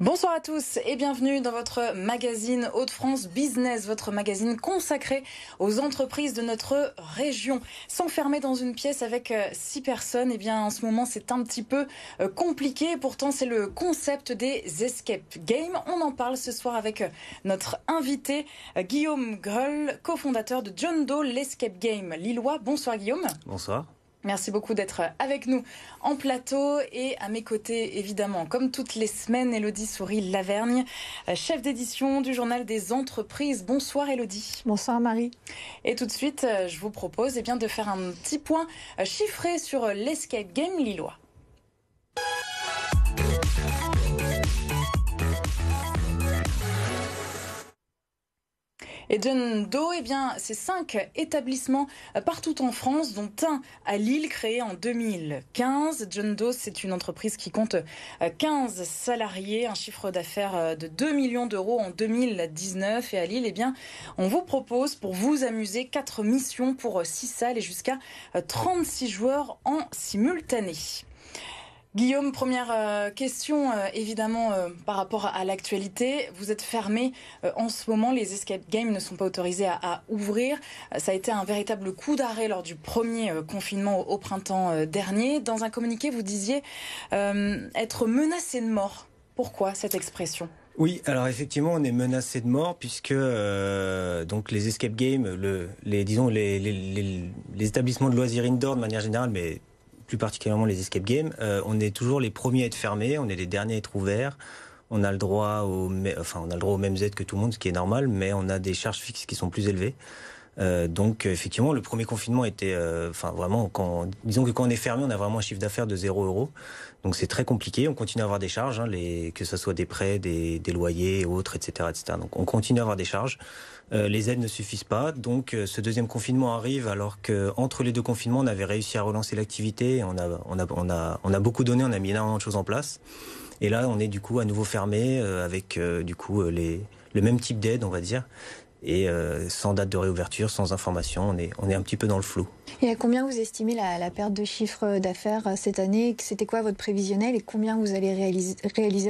Bonsoir à tous et bienvenue dans votre magazine Hauts-de-France Business, votre magazine consacré aux entreprises de notre région. S'enfermer dans une pièce avec euh, six personnes, eh bien en ce moment c'est un petit peu euh, compliqué. Pourtant c'est le concept des escape games. On en parle ce soir avec euh, notre invité Guillaume Grull, cofondateur de John Doe l'escape game lillois. Bonsoir Guillaume. Bonsoir. Merci beaucoup d'être avec nous en plateau et à mes côtés, évidemment, comme toutes les semaines, Elodie Souris-Lavergne, euh, chef d'édition du journal des entreprises. Bonsoir Elodie. Bonsoir Marie. Et tout de suite, euh, je vous propose eh bien, de faire un petit point euh, chiffré sur l'escape game lillois. et John Doe, eh bien, c'est cinq établissements euh, partout en France, dont un à Lille, créé en 2015. John Doe, c'est une entreprise qui compte 15 euh, salariés, un chiffre d'affaires euh, de 2 millions d'euros en 2019. Et à Lille, eh bien, on vous propose pour vous amuser quatre missions pour six salles et jusqu'à 36 joueurs en simultané. Guillaume, première euh, question, euh, évidemment, euh, par rapport à l'actualité. Vous êtes fermé en ce moment, les escape games ne sont pas autorisés à, ouvrir. Ça a été un véritable coup d'arrêt lors du premier confinement au, printemps dernier. Dans un communiqué, vous disiez être menacé de mort. Pourquoi cette expression oui, alors effectivement, on est menacé de mort puisque donc les escape games, les disons les établissements de loisirs indoor de manière générale, mais plus particulièrement les escape games, euh, on est toujours les premiers à être fermés, on est les derniers à être ouverts. On a le droit au enfin, on a le droit aux mêmes aides que tout le monde, ce qui est normal, mais on a des charges fixes qui sont plus élevées. Euh, donc effectivement, le premier confinement était, euh, enfin vraiment, quand, disons que quand on est fermé, on a vraiment un chiffre d'affaires de 0 euros. Donc c'est très compliqué. On continue à avoir des charges, hein, les, que ce soit des prêts, des, des loyers, autres, etc., etc. Donc on continue à avoir des charges. Euh, les aides ne suffisent pas. Donc euh, ce deuxième confinement arrive alors que entre les deux confinements, on avait réussi à relancer l'activité. On a, on a, on a, on a beaucoup donné. On a mis énormément de choses en place. Et là, on est du coup à nouveau fermé avec du coup les le même type d'aide, on va dire. Et euh, sans date de réouverture, sans information, on est, on est un petit peu dans le flou. Et à combien vous estimez la, perte de chiffre d'affaires euh, cette année C'était quoi votre prévisionnel et combien vous allez réaliser,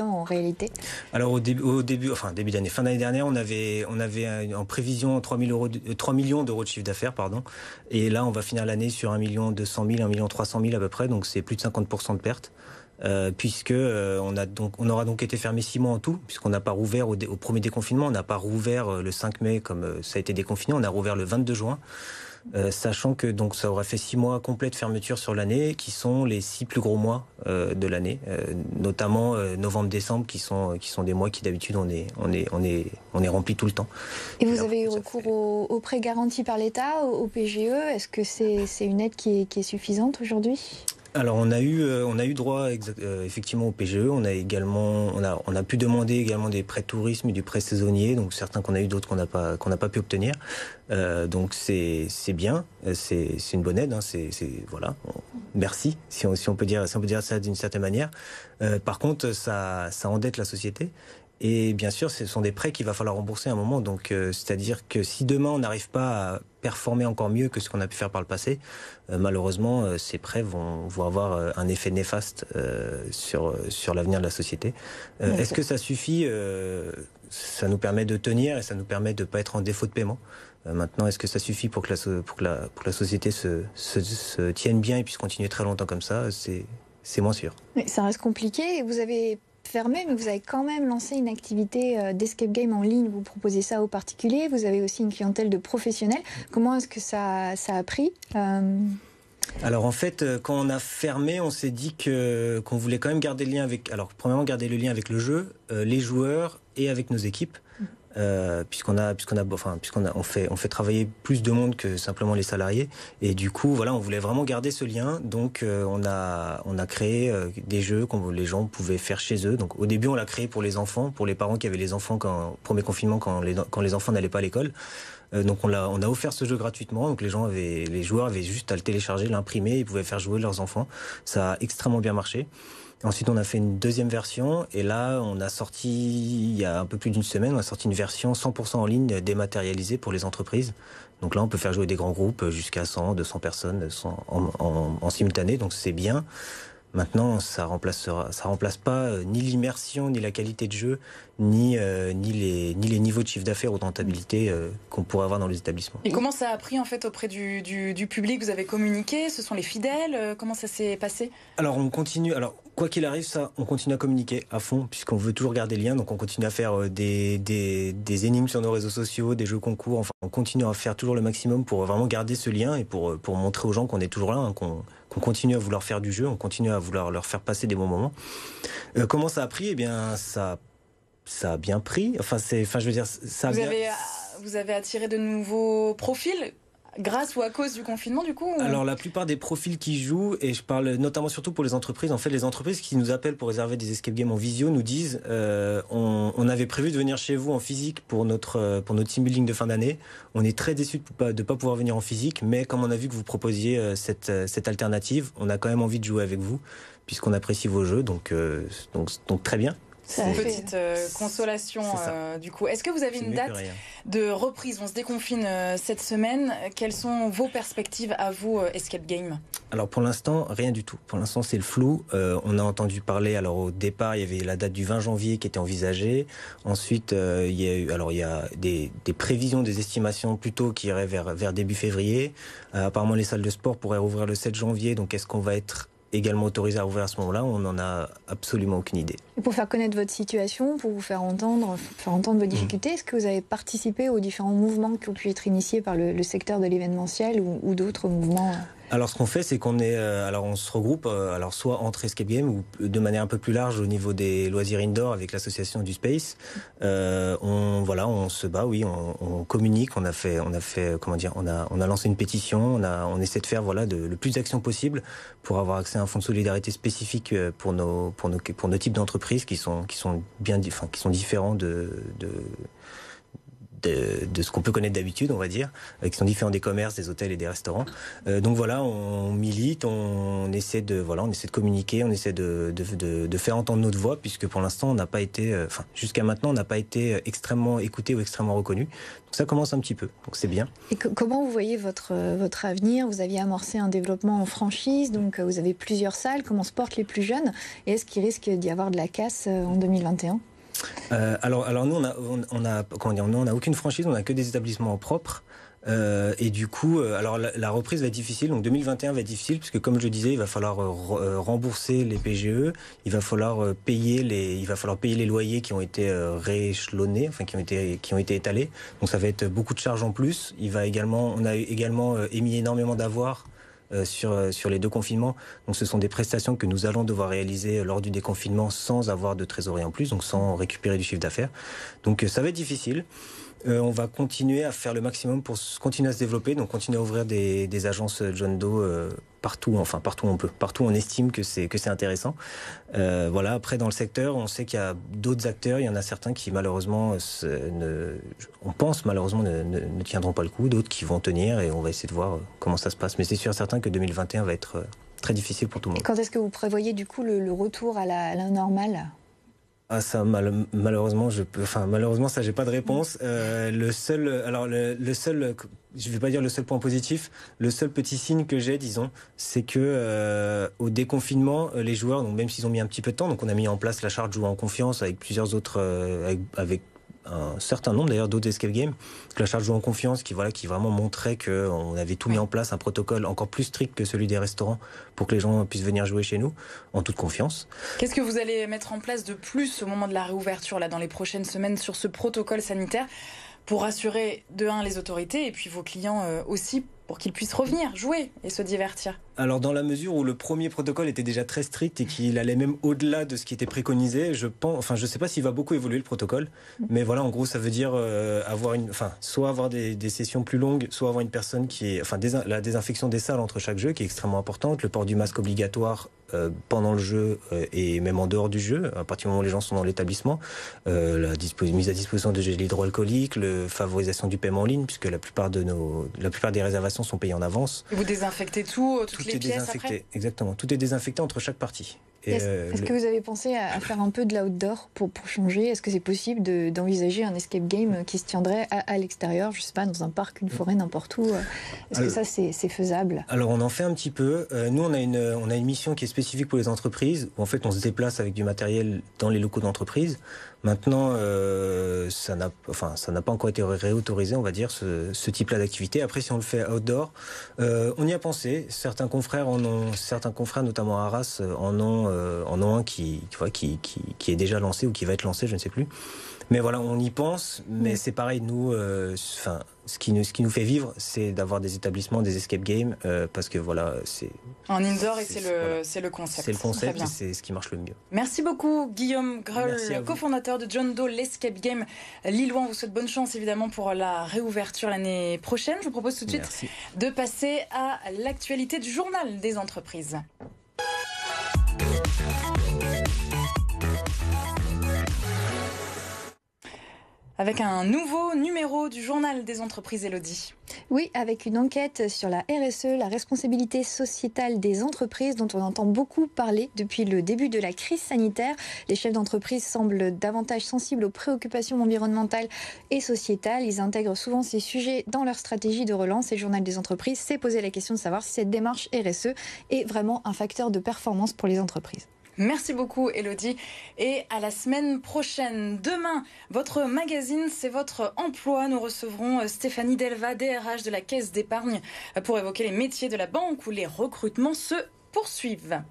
en réalité Alors au, début, au début, enfin début d'année, fin d'année dernière, on avait, on avait euh, en prévision 3, millions d'euros de chiffre d'affaires, pardon. Et là, on va finir l'année sur 1 million 200 000, 1 million 300 000 à peu près, donc c'est plus de 50% de perte puisqu'on euh, puisque euh, on a donc on aura donc été fermé six mois en tout, puisqu'on n'a pas rouvert au, premier déconfinement, on n'a pas rouvert euh, le 5 mai comme ça a été déconfiné, on a rouvert le 22 juin. sachant que donc ça aura fait six mois complets de fermeture sur l'année, qui sont les six plus gros mois de l'année, notamment novembre-décembre, qui sont qui sont des mois qui d'habitude on est on est on est on est rempli tout le temps. Et vous avez eu recours aux au prêts garantis par l'État, au, PGE. Est-ce que c'est une aide qui est suffisante aujourd'hui alors on a eu euh, on a eu droit euh, effectivement au PGE. On a également on a on a pu demander également des prêts tourisme et du prêt saisonnier. Donc certains qu'on a eu d'autres qu'on n'a pas qu'on n'a pas pu obtenir. Euh, donc c'est c'est bien, c'est c'est une bonne aide. Hein, c'est voilà. Merci si on si on peut dire si on peut dire ça d'une certaine manière. par contre ça ça endette la société et bien sûr, ce sont des prêts qu'il va falloir rembourser à un moment. Donc, euh, c'est-à-dire que si demain on n'arrive pas à performer encore mieux que ce qu'on a pu faire par le passé, euh, malheureusement, euh, ces prêts vont, vont, avoir un effet néfaste sur sur l'avenir de la société. Est-ce que ça suffit Ça nous permet de tenir et ça nous permet de pas être en défaut de paiement. Maintenant, est-ce que ça suffit pour que la, pour que la, pour la société se, se, tienne bien et puisse continuer très longtemps comme ça C'est moins sûr. Mais ça reste compliqué. Vous avez fermé mais vous avez quand même lancé une activité euh, d'escape game en ligne. Vous proposez ça aux particuliers. Vous avez aussi une clientèle de professionnels. Comment est-ce que ça, a pris euh Alors en fait, euh, quand on a fermé, on s'est dit que qu'on voulait quand même garder le lien avec. Alors premièrement, garder le lien avec le jeu, les joueurs et avec nos équipes. Mmh. Euh, puisqu'on a, puisqu'on a, enfin, puisqu'on a, on fait, on fait travailler plus de monde que simplement les salariés. Et du coup, voilà, on voulait vraiment garder ce lien. Donc, euh, on a, on a créé euh, des jeux que les gens pouvaient faire chez eux. Donc, au début, on l'a créé pour les enfants, pour les parents qui avaient les enfants quand premier confinement, quand les, quand les enfants n'allaient pas à l'école. donc, on l'a, on a offert ce jeu gratuitement. Donc, les gens avaient, les joueurs avaient juste à le télécharger, l'imprimer, ils pouvaient faire jouer leurs enfants. Ça a extrêmement bien marché. Ensuite, on a fait une deuxième version et là, on a sorti, il y a un peu plus d'une semaine, on a sorti une version 100% en ligne dématérialisée pour les entreprises. Donc là, on peut faire jouer des grands groupes euh, jusqu'à 100, 200 personnes en, en, simultané, donc c'est bien. Maintenant, ça remplacera, ça remplace pas euh, ni l'immersion, ni la qualité de jeu, ni euh, ni les ni les niveaux de chiffre d'affaires ou de rentabilité qu'on pourrait avoir dans les établissements. Et comment ça a pris en fait auprès du, du, du public Vous avez communiqué Ce sont les fidèles Comment ça s'est passé Alors on continue. Alors quoi qu'il arrive, ça, on continue à communiquer à fond, puisqu'on veut toujours garder le lien. Donc, on continue à faire euh, des, énigmes sur nos réseaux sociaux, des jeux concours. Enfin, on continue à faire toujours le maximum pour vraiment garder ce lien et pour, euh, pour montrer aux gens qu'on est toujours là, hein, qu'on continue à vouloir faire du jeu, on continue à vouloir leur faire passer des bons moments. Euh, comment ça a pris Eh bien, ça, ça a bien pris. Enfin, enfin, je veux dire, ça vous Avez, vous avez attiré de nouveaux profils Grâce ou à cause du confinement, du coup Alors, la plupart des profils qui jouent, et je parle notamment surtout pour les entreprises, en fait, les entreprises qui nous appellent pour réserver des escape games en visio nous disent euh, on, avait prévu de venir chez vous en physique pour notre, euh, pour notre team building de fin d'année. On est très déçus de ne pas, pouvoir venir en physique, mais comme on a vu que vous proposiez euh, cette, alternative, on a quand même envie de jouer avec vous, puisqu'on apprécie vos jeux, donc, donc très bien. Petite euh, consolation euh, du coup. Est-ce que vous avez une date de reprise On se déconfine euh, cette semaine. Quelles sont vos perspectives à vous, Escape Game Alors pour l'instant, rien du tout. Pour l'instant, c'est le flou. on a entendu parler, alors au départ, il y avait la date du 20 janvier qui était envisagée. Ensuite, il y a eu, alors il y a des, prévisions, des estimations plutôt qui iraient vers, vers début février. apparemment, les salles de sport pourraient rouvrir le 7 janvier. Donc est-ce qu'on va être également autorisé à ouvrir à ce moment-là, on n'en a absolument aucune idée. pour faire connaître votre situation, pour vous faire entendre, faire entendre vos mhm. difficultés, est-ce que vous avez participé aux différents mouvements qui ont pu être initiés par le, secteur de l'événementiel ou d'autres mouvements euh, alors ce qu'on fait, c'est qu'on est, euh, alors on se regroupe, euh, alors soit entre escape game ou de manière un peu plus large au niveau des loisirs indoor avec l'association du Space. Euh, on voilà, on se bat, oui, on, communique, on a fait, on a fait, comment dire, on a, on a lancé une pétition, on a, on essaie de faire voilà de, le plus d'actions possible pour avoir accès à un fonds de solidarité spécifique pour nos, pour nos, pour nos types d'entreprises qui sont, qui sont bien, enfin, qui sont différents de de, ce qu'on peut connaître d'habitude, on va dire, euh, qui sont différents des commerces, des hôtels et des restaurants. Euh, donc voilà, on, milite, on, essaie de voilà, on essaie de communiquer, on essaie de, faire entendre notre voix, puisque pour l'instant on n'a pas été, euh, jusqu'à maintenant on n'a pas été extrêmement écouté ou extrêmement reconnu. Donc ça commence un petit peu, donc c'est bien. Et comment vous voyez votre votre avenir Vous aviez amorcé un développement en franchise, donc vous avez plusieurs salles. Comment se portent les plus jeunes Et est-ce qu'il risque d'y avoir de la casse en 2021 euh, alors, alors nous, on a, on, a, comment dire, on n'a aucune franchise, on n'a que des établissements propres. Euh, et du coup, euh, alors la, reprise va être difficile. Donc 2021 va être difficile puisque, comme je le disais, il va falloir euh, euh, rembourser les PGE, il va falloir payer les, il va falloir payer les loyers qui ont été rééchelonnés, enfin qui ont été qui ont été étalés. Donc ça va être beaucoup de charges en plus. Il va également, on a également émis énormément d'avoirs euh, sur, euh, sur les deux confinements. Donc ce sont des prestations que nous allons devoir réaliser euh, lors du déconfinement sans avoir de trésorerie en plus, donc sans récupérer du chiffre d'affaires. Donc ça va être difficile. on va continuer à faire le maximum pour continuer à se développer, donc continuer à ouvrir des, des agences John Doe partout, enfin partout on peut, partout on estime que c'est que c'est intéressant. Euh, voilà. Après dans le secteur, on sait qu'il y a d'autres acteurs. Il y en a certains qui malheureusement, ne, on pense malheureusement ne, tiendront pas le coup. D'autres qui vont tenir et on va essayer de voir euh, comment ça se passe. Mais c'est sûr certain que 2021 va être euh, très difficile pour tout le monde. quand est-ce que vous prévoyez du coup le, retour à la normale ah ça mal, malheureusement je peux enfin malheureusement ça j'ai pas de réponse. Euh, le seul alors le, seul je vais pas dire le seul point positif, le seul petit signe que j'ai disons, c'est que euh, au déconfinement euh, les joueurs donc même s'ils ont mis un petit peu de temps donc on a mis en place la charte jouer en confiance avec plusieurs autres avec un certain nombre d'ailleurs d'autres escape games. que La charge joue en confiance, qui voilà, qui vraiment montrait que on avait tout mis en place, un protocole encore plus strict que celui des restaurants pour que les gens puissent venir jouer chez nous en toute confiance. Qu'est-ce que vous allez mettre en place de plus au moment de la réouverture là dans les prochaines semaines sur ce protocole sanitaire pour rassurer de un les autorités et puis vos clients euh, aussi pour qu'ils puissent revenir, jouer et se divertir. Alors dans la mesure où le premier protocole était déjà très strict et qu'il allait même au-delà de ce qui était préconisé, je pense, enfin je sais pas s'il va beaucoup évoluer le protocole, mais voilà en gros ça veut dire euh, avoir une, enfin soit avoir des, sessions plus longues, soit avoir une personne qui est, enfin la désinfection des salles entre chaque jeu qui est extrêmement importante, le port du masque obligatoire euh, pendant le jeu euh, et même en dehors du jeu, à partir du moment où les gens sont dans l'établissement, la mise à disposition de gel hydroalcoolique, la favorisation du paiement en ligne puisque la plupart de nos, la plupart des réservations sont payés en avance. vous désinfectez tout, euh, toutes tout est désinfecté, Exactement, tout est désinfecté entre chaque partie. Est-ce euh, que vous avez pensé à faire un peu de l'outdoor pour, pour changer Est-ce que c'est possible d'envisager un escape game qui se tiendrait à, l'extérieur, je ne sais pas, dans un parc, une forêt, n'importe où Est-ce que ça, c'est faisable Alors, on en fait un petit peu. Euh, nous, on a, une, on a une mission qui est spécifique pour les entreprises, où en fait, on se déplace avec du matériel dans les locaux d'entreprise Maintenant, euh, ça n'a enfin, ça pas encore été réautorisé, on va dire, ce, type-là d'activité. Après, si on le fait outdoor, euh, on y a pensé. Certains confrères en ont, certains confrères, notamment Arras, euh, en ont, euh, en ont un qui, vois, qui, qui est déjà lancé ou qui va être lancé, je ne sais plus. Mais voilà, on y pense, mais mm. c'est pareil, nous, euh, enfin, ce qui nous, ce qui nous fait vivre, c'est d'avoir des établissements, des escape games, euh, parce que voilà, c'est. En indoor, et c'est le, c'est le concept. C'est le concept, et c'est ce qui marche le mieux. Merci beaucoup, Guillaume Greul, cofondateur de John Doe, l'escape game Lillois. On vous souhaite bonne chance, évidemment, pour la réouverture l'année prochaine. Je vous propose tout de suite de passer à l'actualité du journal des entreprises. avec un nouveau numéro du journal des entreprises Elodie. Oui, avec une enquête sur la RSE, la responsabilité sociétale des entreprises dont on entend beaucoup parler depuis le début de la crise sanitaire. Les chefs d'entreprise semblent davantage sensibles aux préoccupations environnementales et sociétales. Ils intègrent souvent ces sujets dans leur stratégie de relance et le journal des entreprises s'est posé la question de savoir si cette démarche RSE est vraiment un facteur de performance pour les entreprises. Merci beaucoup Elodie et à la semaine prochaine. Demain, votre magazine, c'est votre emploi. Nous recevrons euh, Stéphanie Delva, DRH de la Caisse d'épargne, euh, pour évoquer les métiers de la banque où les recrutements se poursuivent.